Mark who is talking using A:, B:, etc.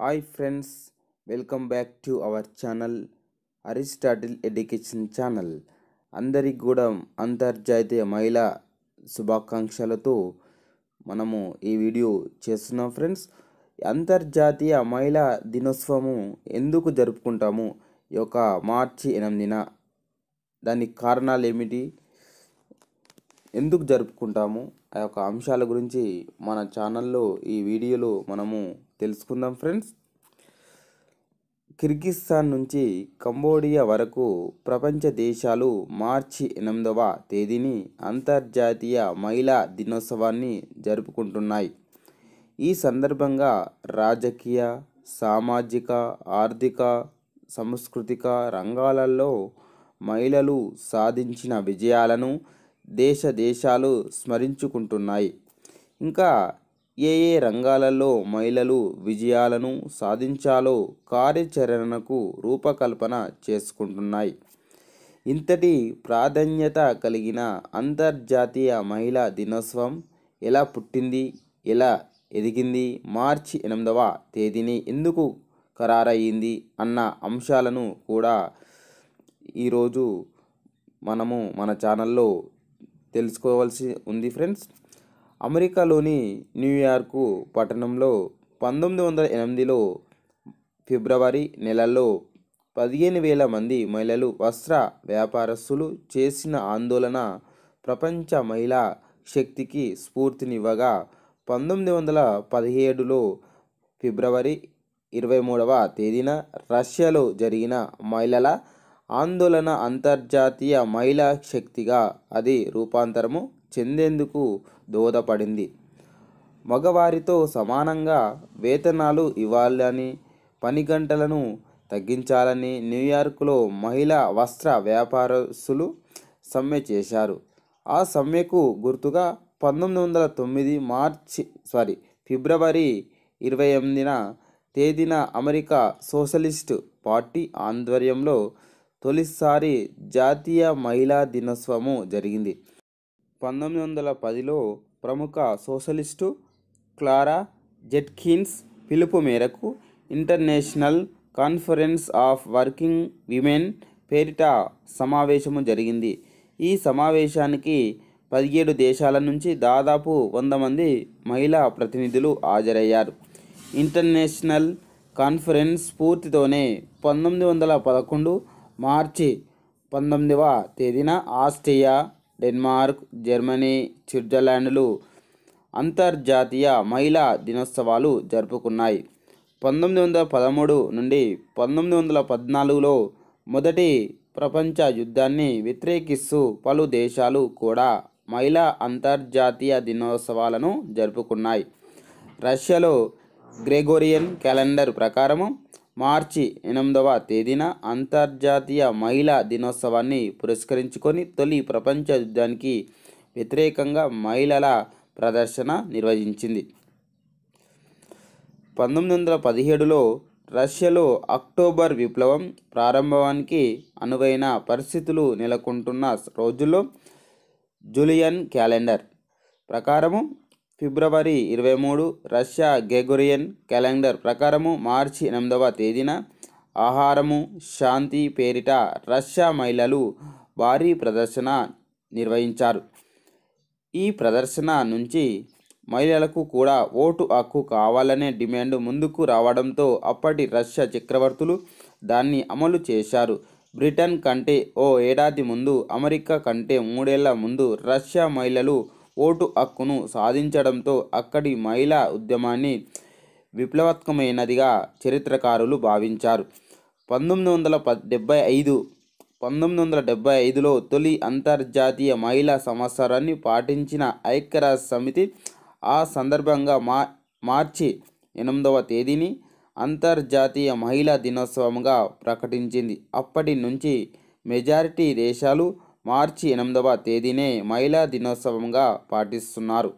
A: hi friends welcome back to our channel Aristotle education channel అందరికి కూడా అంతర్జాతీయ మహిళా శుభాకాంక్షలతో మనము ఈ వీడియో చేస్తున్నాం ఫ్రెండ్స్ అంతర్జాతీయ మహిళా దినోత్సవము ఎందుకు జరుపుకుంటాము ఈ యొక్క మార్చి ఎనిమిదిన దానికి కారణాలు ఏమిటి ఎందుకు జరుపుకుంటాము ఆ యొక్క అంశాల గురించి మన ఛానల్లో ఈ వీడియోలో మనము తెలుసుకుందాం ఫ్రెండ్స్ కిర్గిస్థాన్ నుంచి కంబోడియా వరకు ప్రపంచ దేశాలు మార్చి ఎనిమిదవ తేదీని అంతర్జాతీయ మహిళా దినోత్సవాన్ని జరుపుకుంటున్నాయి ఈ సందర్భంగా రాజకీయ సామాజిక ఆర్థిక సాంస్కృతిక రంగాలలో మహిళలు సాధించిన విజయాలను దేశ దేశాలు స్మరించుకుంటున్నాయి ఇంకా ఏ ఏ రంగాలలో మహిళలు విజయాలను సాధించాలో కార్యాచరణకు రూపకల్పన చేసుకుంటున్నాయి ఇంతటి ప్రాధాన్యత కలిగిన అంతర్జాతీయ మహిళా దినోత్సవం ఎలా పుట్టింది ఎలా ఎదిగింది మార్చి ఎనిమిదవ తేదీని ఎందుకు ఖరారయ్యింది అన్న అంశాలను కూడా ఈరోజు మనము మన ఛానల్లో తెలుసుకోవాల్సి ఉంది ఫ్రెండ్స్ అమెరికాలోని న్యూయార్కు పట్టణంలో పంతొమ్మిది వందల ఎనిమిదిలో ఫిబ్రవరి నెలలో పదిహేను వేల మంది మహిళలు వస్త్ర వ్యాపారస్తులు చేసిన ఆందోళన ప్రపంచ మహిళా శక్తికి స్ఫూర్తినివ్వగా పంతొమ్మిది వందల పదిహేడులో ఫిబ్రవరి ఇరవై మూడవ తేదీన రష్యాలో జరిగిన మహిళల ఆందోళన అంతర్జాతీయ మహిళా శక్తిగా అది రూపాంతరము చెందేందుకు దోహదపడింది మగవారితో సమానంగా వేతనాలు ఇవ్వాలని పని గంటలను తగ్గించాలని న్యూయార్క్లో మహిళా వస్త్ర వ్యాపారస్తులు సమ్మె చేశారు ఆ సమ్మెకు గుర్తుగా పంతొమ్మిది వందల తొమ్మిది మార్చి సారీ ఫిబ్రవరి ఇరవై ఎనిమిదిన తేదీన అమెరికా సోషలిస్ట్ పార్టీ ఆధ్వర్యంలో తొలిసారి జాతీయ మహిళా దినోత్సవము జరిగింది పంతొమ్మిది వందల పదిలో ప్రముఖ సోషలిస్టు క్లారా జెట్కిన్స్ పిలుపు మేరకు international conference of working women పేరిట సమావేశము జరిగింది ఈ సమావేశానికి పదిహేడు దేశాల నుంచి దాదాపు వంద మంది మహిళా ప్రతినిధులు హాజరయ్యారు ఇంటర్నేషనల్ కాన్ఫరెన్స్ స్ఫూర్తితోనే పంతొమ్మిది వందల పదకొండు మార్చి పంతొమ్మిదవ తేదీన ఆస్ట్రియా డెన్మార్క్ జర్మనీ స్విట్జర్లాండ్లు అంతర్జాతీయ మహిళా దినోత్సవాలు జరుపుకున్నాయి పంతొమ్మిది వందల పదమూడు నుండి పంతొమ్మిది వందల పద్నాలుగులో మొదటి ప్రపంచ యుద్ధాన్ని వ్యతిరేకిస్తూ పలు దేశాలు కూడా మహిళా అంతర్జాతీయ దినోత్సవాలను జరుపుకున్నాయి రష్యాలో గ్రెగోరియన్ క్యాలెండర్ ప్రకారము మార్చి ఎనిమిదవ తేదీన అంతర్జాతీయ మహిళా దినోత్సవాన్ని పురస్కరించుకొని తొలి ప్రపంచ యుద్ధానికి వ్యతిరేకంగా మహిళల ప్రదర్శన నిర్వహించింది పంతొమ్మిది వందల పదిహేడులో రష్యాలో అక్టోబర్ విప్లవం ప్రారంభానికి అనువైన పరిస్థితులు నెలకొంటున్న రోజుల్లో జూలియన్ క్యాలెండర్ ప్రకారము ఫిబ్రవరి ఇరవై మూడు రష్యా గెగోరియన్ క్యాలెండర్ ప్రకారము మార్చి ఎనిమిదవ తేదీన ఆహారము శాంతి పేరిట రష్యా మహిళలు భారీ ప్రదర్శన నిర్వహించారు ఈ ప్రదర్శన నుంచి మహిళలకు కూడా ఓటు హక్కు కావాలనే డిమాండ్ ముందుకు రావడంతో అప్పటి రష్యా చక్రవర్తులు దాన్ని అమలు చేశారు బ్రిటన్ కంటే ఓ ఏడాది ముందు అమెరికా కంటే మూడేళ్ల ముందు రష్యా మహిళలు ఓటు హక్కును సాధించడంతో అక్కడి మహిళా ఉద్యమాన్ని విప్లవాత్మకమైనదిగా చరిత్రకారులు భావించారు పంతొమ్మిది వందల ప డెబ్బై ఐదు పంతొమ్మిది వందల డెబ్బై ఐదులో తొలి అంతర్జాతీయ మహిళా సంవత్సరాన్ని పాటించిన ఐక్యరాజ్య సమితి ఆ సందర్భంగా మా మార్చి ఎనిమిదవ తేదీని అంతర్జాతీయ మహిళా దినోత్సవంగా ప్రకటించింది అప్పటి నుంచి మెజారిటీ దేశాలు మార్చి ఎనిమిదవ తేదీనే మహిళా దినోత్సవంగా పాటిస్తున్నారు